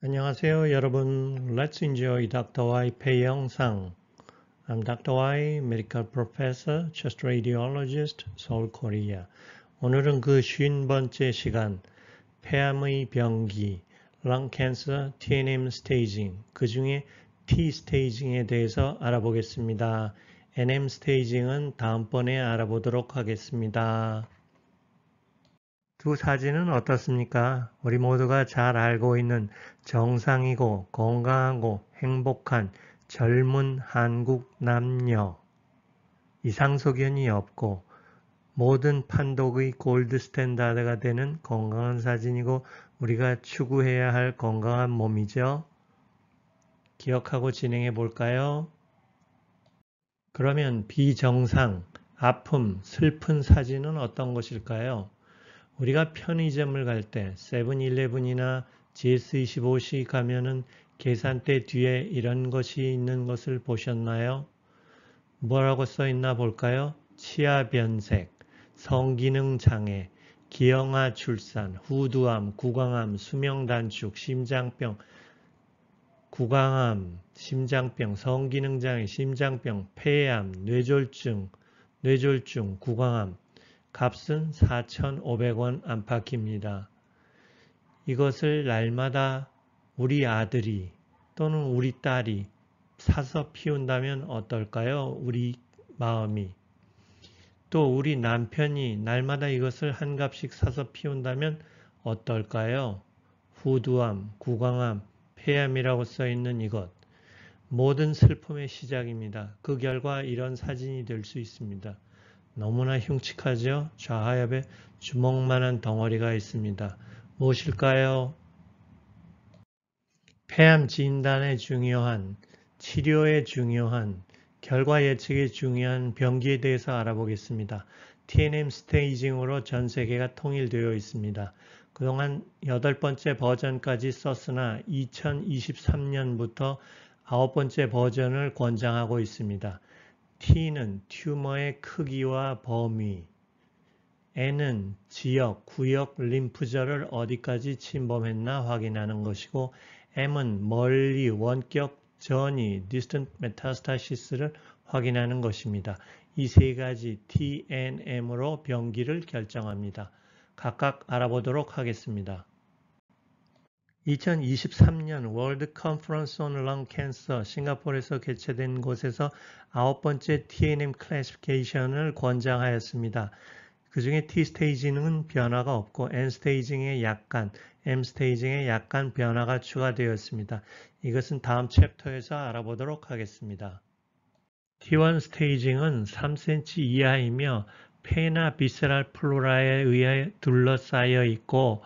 안녕하세요 여러분. Let's enjoy Dr. Y 배영상. I'm Dr. Y, Medical Professor, Chest Radiologist, Seoul, Korea. 오늘은 그 50번째 시간, 폐암의 병기, Lung Cancer, TNM Staging, 그 중에 T Staging에 대해서 알아보겠습니다. NM Staging은 다음번에 알아보도록 하겠습니다. 두 사진은 어떻습니까? 우리 모두가 잘 알고 있는 정상이고 건강하고 행복한 젊은 한국 남녀. 이상소견이 없고 모든 판독의 골드 스탠다드가 되는 건강한 사진이고 우리가 추구해야 할 건강한 몸이죠. 기억하고 진행해 볼까요? 그러면 비정상, 아픔, 슬픈 사진은 어떤 것일까요? 우리가 편의점을 갈 때 세븐일레븐이나 GS25시 가면은 계산대 뒤에 이런 것이 있는 것을 보셨나요? 뭐라고 써 있나 볼까요? 치아 변색, 성기능 장애, 기형아 출산, 후두암, 구강암, 수명 단축, 심장병, 구강암, 심장병, 성기능 장애, 심장병, 폐암, 뇌졸중, 뇌졸중, 구강암, 값은 4,500원 안팎입니다. 이것을 날마다 우리 아들이 또는 우리 딸이 사서 피운다면 어떨까요? 우리 마음이. 또 우리 남편이 날마다 이것을 한 값씩 사서 피운다면 어떨까요? 후두암, 구강암, 폐암이라고 써 있는 이것. 모든 슬픔의 시작입니다. 그 결과 이런 사진이 될 수 있습니다. 너무나 흉측하죠? 좌하엽에 주먹만한 덩어리가 있습니다. 무엇일까요? 폐암 진단에 중요한, 치료에 중요한, 결과 예측에 중요한 병기에 대해서 알아보겠습니다. TNM 스테이징으로 전 세계가 통일되어 있습니다. 그동안 여덟 번째 버전까지 썼으나 2023년부터 아홉 번째 버전을 권장하고 있습니다. T는 튜머의 크기와 범위, N은 지역, 구역, 림프절을 어디까지 침범했나 확인하는 것이고 M은 멀리, 원격, 전이, distant metastasis를 확인하는 것입니다. 이 세 가지 T, N, M으로 병기를 결정합니다. 각각 알아보도록 하겠습니다. 2023년 월드 컨퍼런스 온 런 캔서 싱가포르에서 개최된 곳에서 아홉 번째 TNM 클래시피케이션을 권장하였습니다. 그 중에 T 스테이징은 변화가 없고 N 스테이징에 약간, M 스테이징에 약간 변화가 추가되었습니다. 이것은 다음 챕터에서 알아보도록 하겠습니다. T1 스테이징은 3cm 이하이며 폐나 비세랄 플로라에 의해 둘러싸여 있고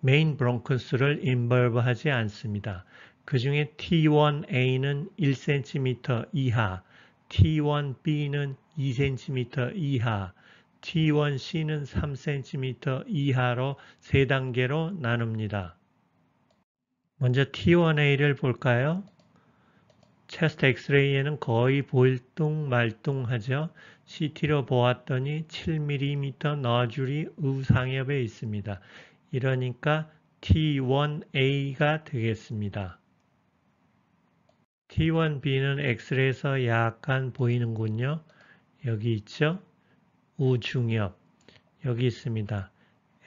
메인 브롱크스를 인벌브하지 않습니다. 그 중에 T1A는 1cm 이하, T1B는 2cm 이하, T1C는 3cm 이하로 3단계로 나눕니다. 먼저 T1A를 볼까요? 체스트 엑스레이에는 거의 보일뚱말뚱하죠. CT로 보았더니 7mm 너줄이 우상엽에 있습니다. 이러니까 T1A가 되겠습니다. T1B는 엑스레이에서 약간 보이는군요. 여기 있죠? 우중엽. 여기 있습니다.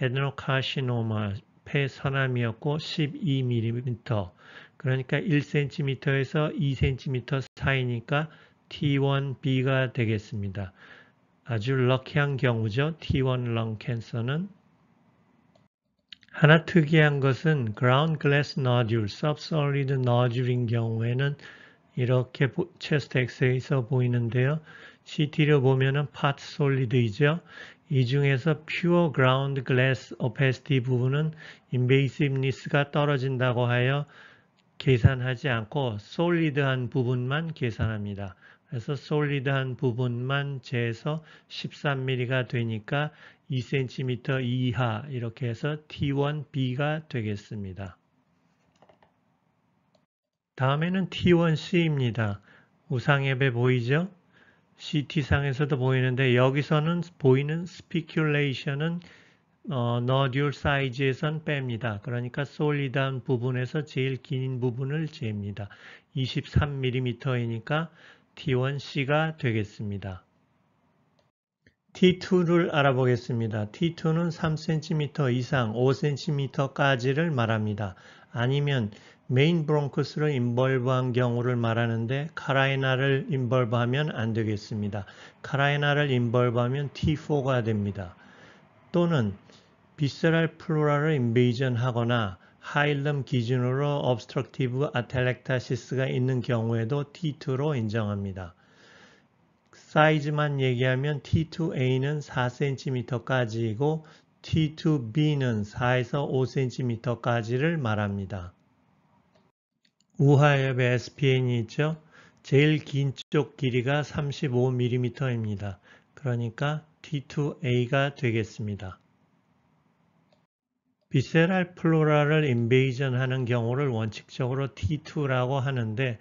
에드노카시노마 폐선암이었고 12mm 그러니까 1cm에서 2cm 사이니까 T1B가 되겠습니다. 아주 럭키한 경우죠. T1 런 캔서는 하나 특이한 것은 ground glass nodule, subsolid nodule인 경우에는 이렇게 체스트 엑스에서 보이는데요. c t 를 보면은 part solid이죠. 이 중에서 pure ground glass opacity 부분은 invasiveness가 떨어진다고 하여 계산하지 않고 solid한 부분만 계산합니다. 그래서 솔리드한 부분만 재서 13mm가 되니까 2cm 이하 이렇게 해서 T1B가 되겠습니다. 다음에는 T1C입니다. 우상앱에 보이죠? CT상에서도 보이는데 여기서는 보이는 스피큘레이션은 어, 너듀얼 사이즈에선 뺍니다. 그러니까 솔리드한 부분에서 제일 긴 부분을 잽니다. 23mm이니까 T1C가 되겠습니다. T2를 알아보겠습니다. T2는 3cm 이상 5cm까지를 말합니다. 아니면 메인 브롱크스를 인벌브한 경우를 말하는데 카라이나를 인벌브하면 안 되겠습니다. 카라이나를 인벌브하면 T4가 됩니다. 또는 비세랄 플로라를 인베이전하거나 하일럼 기준으로 업스트럭티브 아텔렉타시스가 있는 경우에도 T2로 인정합니다. 사이즈만 얘기하면 T2A는 4cm까지이고 T2B는 4에서 5cm까지를 말합니다. 우하엽의 SPN이 있죠. 제일 긴 쪽 길이가 35mm입니다. 그러니까 T2A가 되겠습니다. 비세랄 플로라를 인베이전하는 경우를 원칙적으로 T2라고 하는데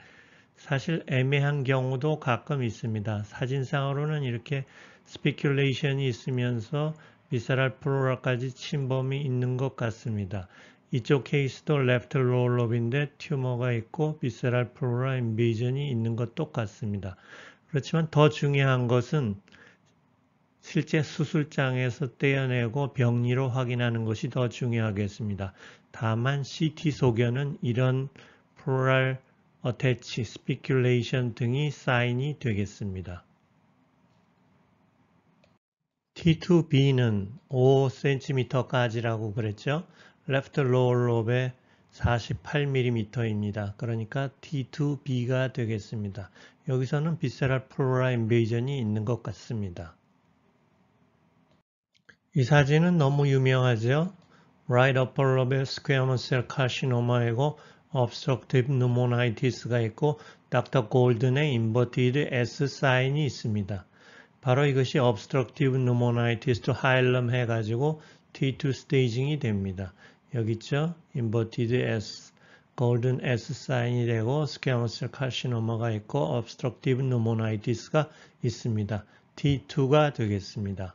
사실 애매한 경우도 가끔 있습니다. 사진상으로는 이렇게 스피큘레이션이 있으면서 미세랄 프로라까지 침범이 있는 것 같습니다. 이쪽 케이스도 레프트 로어롭인데 튜머가 있고 미세랄 프로라 인베전이 있는 것 똑같습니다. 그렇지만 더 중요한 것은 실제 수술장에서 떼어내고 병리로 확인하는 것이 더 중요하겠습니다. 다만 CT 소견은 이런 프로랄 attach, speculation 등이 사인이 되겠습니다. T2B는 5cm까지라고 그랬죠? left lower lob의 48mm입니다. 그러니까 T2B가 되겠습니다. 여기서는 비세랄 플로라 인베이전이 있는 것 같습니다. 이 사진은 너무 유명하죠? right upper lob의 squamous cell carcinoma이고 obstructive pneumonitis가 있고 닥터 골든의 inverted S 사인이 있습니다. 바로 이것이 obstructive pneumonitis to hilum 해가지고 T2 스테이징이 됩니다. 여기 있죠? inverted S, golden S 사인이 되고 squamous carcinoma가 있고 obstructive pneumonitis가 있습니다. T2가 되겠습니다.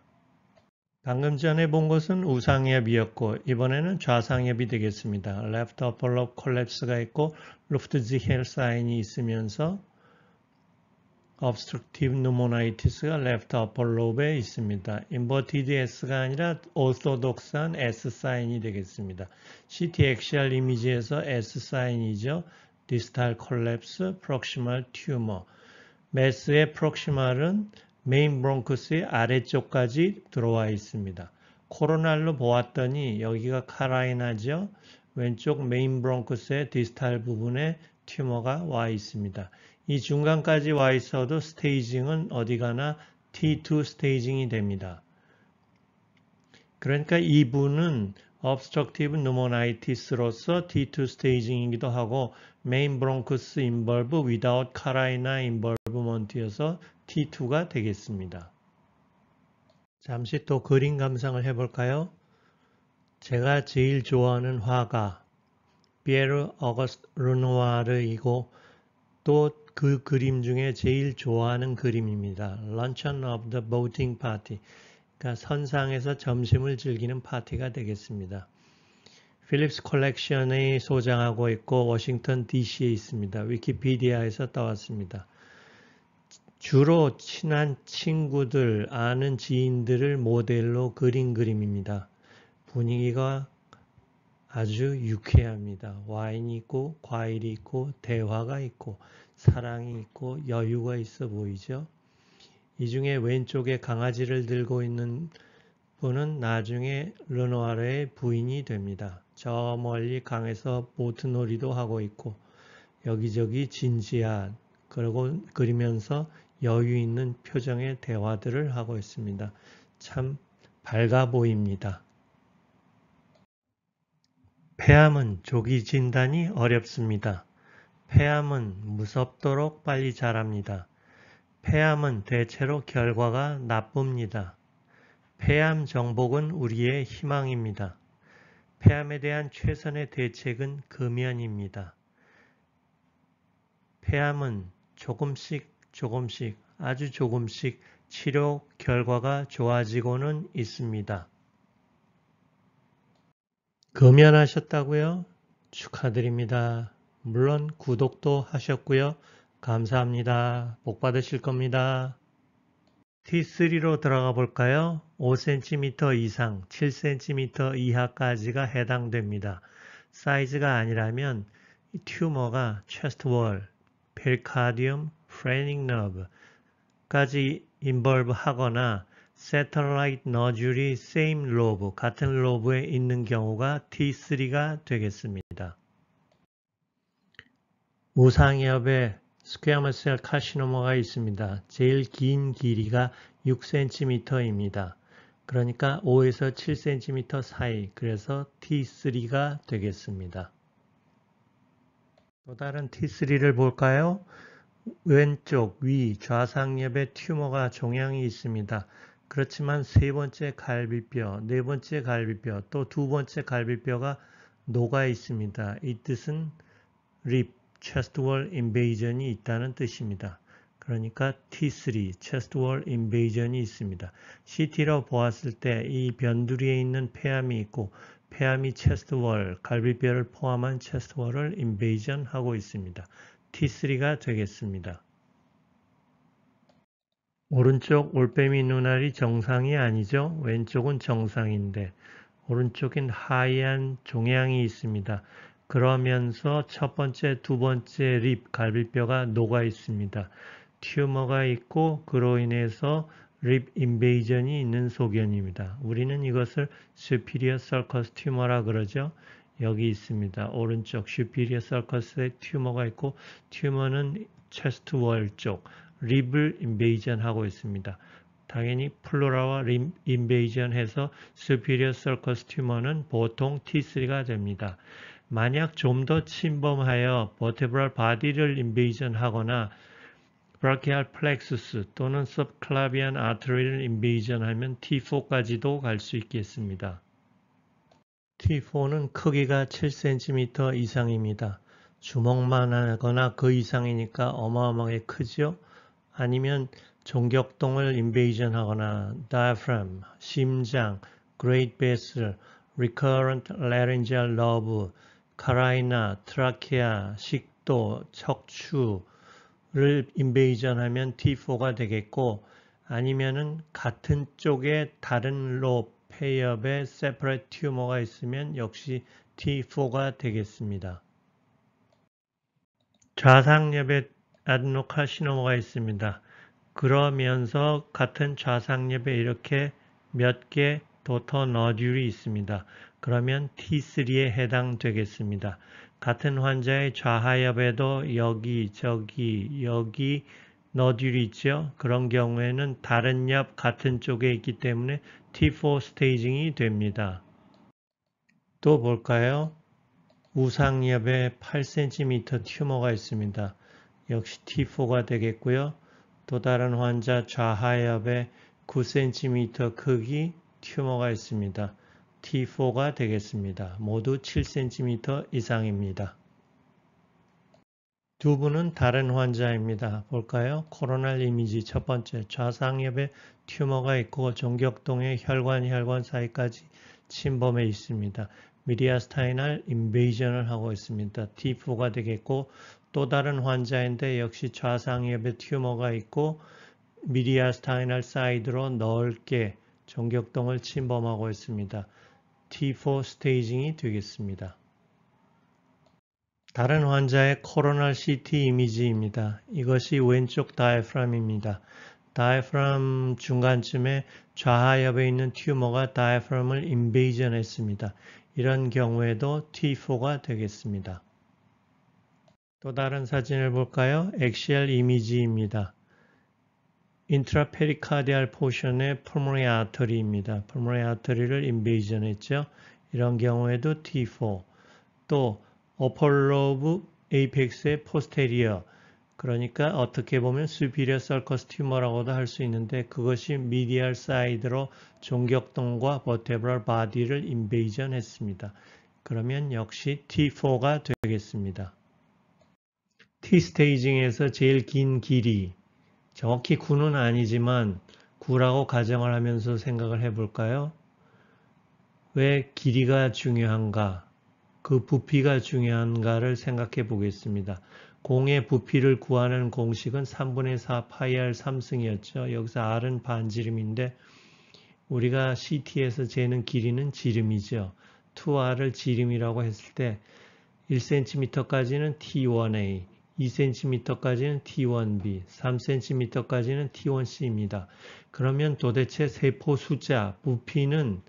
방금 전에 본 것은 우상협이었고 이번에는 좌상협이 되겠습니다. left upper lobe collapse가 있고 left zihel sign이 있으면서 obstructive pneumonitis가 left upper lobe에 있습니다. inverted S가 아니라 orthodox한 S sign이 되겠습니다. CT axial image에서 S sign이죠. distal collapse, proximal tumor. 메스의 proximal은 메인 브롱크스의 아래쪽까지 들어와 있습니다. 코로날로 보았더니 여기가 카라이나죠. 왼쪽 메인 브롱크스의 디스탈 부분에 튜머가 와 있습니다. 이 중간까지 와 있어도 스테이징은 어디 가나 T2 스테이징이 됩니다. 그러니까 이분은 obstructive pneumonitis로서 D2 스테이징이기도 하고 main bronchus involve without carina involvement여서 T2가 되겠습니다. 잠시 또 그림 감상을 해볼까요? 제가 제일 좋아하는 화가 피에르 어거스트 르누아르이고 또 그 그림 중에 제일 좋아하는 그림입니다. Luncheon of the Boating Party. 그러니까 선상에서 점심을 즐기는 파티가 되겠습니다. 필립스 컬렉션이 소장하고 있고 워싱턴 DC에 있습니다. 위키피디아에서 따왔습니다. 주로 친한 친구들, 아는 지인들을 모델로 그린 그림입니다. 분위기가 아주 유쾌합니다. 와인이 있고 과일이 있고 대화가 있고 사랑이 있고 여유가 있어 보이죠. 이 중에 왼쪽에 강아지를 들고 있는 분은 나중에 르노아르의 부인이 됩니다. 저 멀리 강에서 보트놀이도 하고 있고 여기저기 진지한 그리고 그리면서 여유 있는 표정의 대화들을 하고 있습니다. 참 밝아 보입니다. 폐암은 조기 진단이 어렵습니다. 폐암은 무섭도록 빨리 자랍니다. 폐암은 대체로 결과가 나쁩니다. 폐암 정복은 우리의 희망입니다. 폐암에 대한 최선의 대책은 금연입니다. 폐암은 조금씩 조금씩 아주 조금씩 치료 결과가 좋아지고는 있습니다. 금연하셨다고요? 축하드립니다. 물론 구독도 하셨고요. 감사합니다. 복 받으실 겁니다. T3로 들어가 볼까요? 5cm 이상, 7cm 이하까지가 해당됩니다. 사이즈가 아니라면 튜머가 체스트월, 벨카디움, 프레닝 너브까지 인벌브 하거나 세터라이트 너줄이 세임 m 로브, 같은 로브에 있는 경우가 T3가 되겠습니다. 무상협의 스퀘어 마셀 카시노모가 있습니다. 제일 긴 길이가 6cm입니다. 그러니까 5에서 7cm 사이 그래서 T3가 되겠습니다. 또 다른 T3를 볼까요? 왼쪽 위 좌상엽에 튜머가 종양이 있습니다. 그렇지만 세 번째 갈비뼈, 네 번째 갈비뼈, 또 두 번째 갈비뼈가 녹아 있습니다. 이 뜻은 립, chestwall invasion이 있다는 뜻입니다. 그러니까 T3, chestwall invasion이 있습니다. c t 로 보았을 때 이 변두리에 있는 폐암이 있고 폐암이 chestwall, 갈비뼈를 포함한 chestwall을 invasion하고 있습니다. T3가 되겠습니다. 오른쪽 올빼미 눈알이 정상이 아니죠. 왼쪽은 정상인데 오른쪽엔 하얀 종양이 있습니다. 그러면서 첫 번째, 두 번째 립, 갈비뼈가 녹아 있습니다. 튜머가 있고 그로 인해서 립 인베이전이 있는 소견입니다. 우리는 이것을 superior sulcus tumor라 그러죠. 여기 있습니다. 오른쪽 superior sulcus에 튜머가 있고 튜머는 체스트 월 쪽, 립을 인베이전 하고 있습니다. 당연히 플로라와 인베이전 해서 superior sulcus tumor는 보통 T3가 됩니다. 만약 좀 더 침범하여 버테브랄 바디를 인베이전하거나 브라키알 플렉스스 또는 서클라비안 아트리를 인베이전하면 T4까지도 갈 수 있겠습니다. T4는 크기가 7cm 이상입니다. 주먹만 하거나 그 이상이니까 어마어마하게 크죠? 아니면 종격동을 인베이전 하거나 다이 a p h r 심장, 그레이 a 베 vessel, recurrent laryngeal n e r e 바라이나, 트라키아 식도, 척추를 인베이전하면 T4가 되겠고 아니면은 같은 쪽에 다른 로페엽에세퍼레 a r a t 가 있으면 역시 T4가 되겠습니다. 좌상엽에 아드노카시노모가 있습니다. 그러면서 같은 좌상엽에 이렇게 몇 개 도터 너듈이 있습니다. 그러면 T3에 해당되겠습니다. 같은 환자의 좌하엽에도 여기, 저기, 여기 너듈이 있죠. 그런 경우에는 다른 엽 같은 쪽에 있기 때문에 T4 스테이징이 됩니다. 또 볼까요? 우상엽에 8cm 튜머가 있습니다. 역시 T4가 되겠고요. 또 다른 환자 좌하엽에 9cm 크기 튜머가 있습니다. T4가 되겠습니다. 모두 7cm 이상입니다. 두 분은 다른 환자입니다. 볼까요? 코로날 이미지 첫 번째 좌상엽에 튜머가 있고 종격동의 혈관 혈관 사이까지 침범해 있습니다. 미디아스타이날 인베이전을 하고 있습니다. T4가 되겠고 또 다른 환자인데 역시 좌상엽에 튜머가 있고 미디아스타이날 사이드로 넓게 종격동을 침범하고 있습니다. T4 스테이징이 되겠습니다. 다른 환자의 코로나 CT 이미지입니다. 이것이 왼쪽 다이프람입니다. 다이프람 중간쯤에 좌하엽에 있는 튜머가 다이프람을 인베이전했습니다. 이런 경우에도 T4가 되겠습니다. 또 다른 사진을 볼까요? 엑셀 이미지입니다. 인트라페리카디알 포션의 pulmonary artery입니다. pulmonary artery를 invasion 했죠. 이런 경우에도 T4 또 upper lobe apex의 posterior 그러니까 어떻게 보면 superior sulcus tumor라고도 할 수 있는데 그것이 medial side로 종격동과 vertebral body를 invasion 했습니다. 그러면 역시 T4가 되겠습니다. T 스테이징에서 제일 긴 길이 정확히 구는 아니지만 구라고 가정을 하면서 생각을 해볼까요? 왜 길이가 중요한가? 그 부피가 중요한가를 생각해 보겠습니다. 공의 부피를 구하는 공식은 3분의 4 파이 r 3승이었죠. 여기서 r은 반지름인데 우리가 ct에서 재는 길이는 지름이죠. 2r을 지름이라고 했을 때 1cm까지는 t1a, 2cm까지는 T1B, 3cm까지는 T1C입니다. 그러면 도대체 세포 숫자, 부피는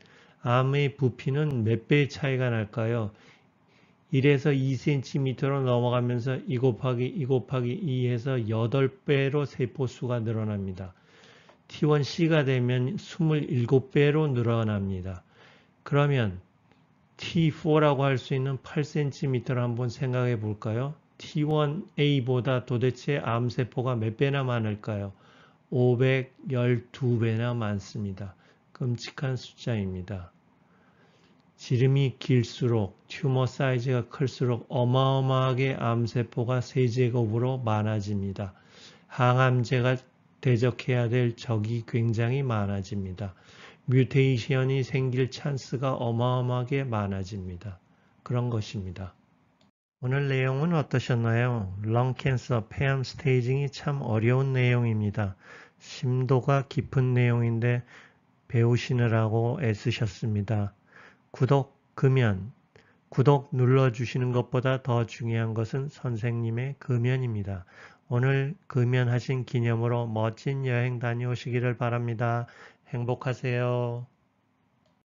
암의 부피는 몇 배의 차이가 날까요? 1에서 2cm로 넘어가면서 2 곱하기 2 곱하기 2 해서 8배로 세포수가 늘어납니다. T1C가 되면 27배로 늘어납니다. 그러면 T4라고 할 수 있는 8cm를 한번 생각해 볼까요? T1A보다 도대체 암세포가 몇 배나 많을까요? 512배나 많습니다. 끔찍한 숫자입니다. 지름이 길수록 튜머 사이즈가 클수록 어마어마하게 암세포가 세제곱으로 많아집니다. 항암제가 대적해야 될 적이 굉장히 많아집니다. 뮤테이션이 생길 찬스가 어마어마하게 많아집니다. 그런 것입니다. 오늘 내용은 어떠셨나요? 런캔서 폐암 스테이징이 참 어려운 내용입니다. 심도가 깊은 내용인데 배우시느라고 애쓰셨습니다. 구독, 금연. 구독 눌러주시는 것보다 더 중요한 것은 선생님의 금연입니다. 오늘 금연하신 기념으로 멋진 여행 다녀오시기를 바랍니다. 행복하세요.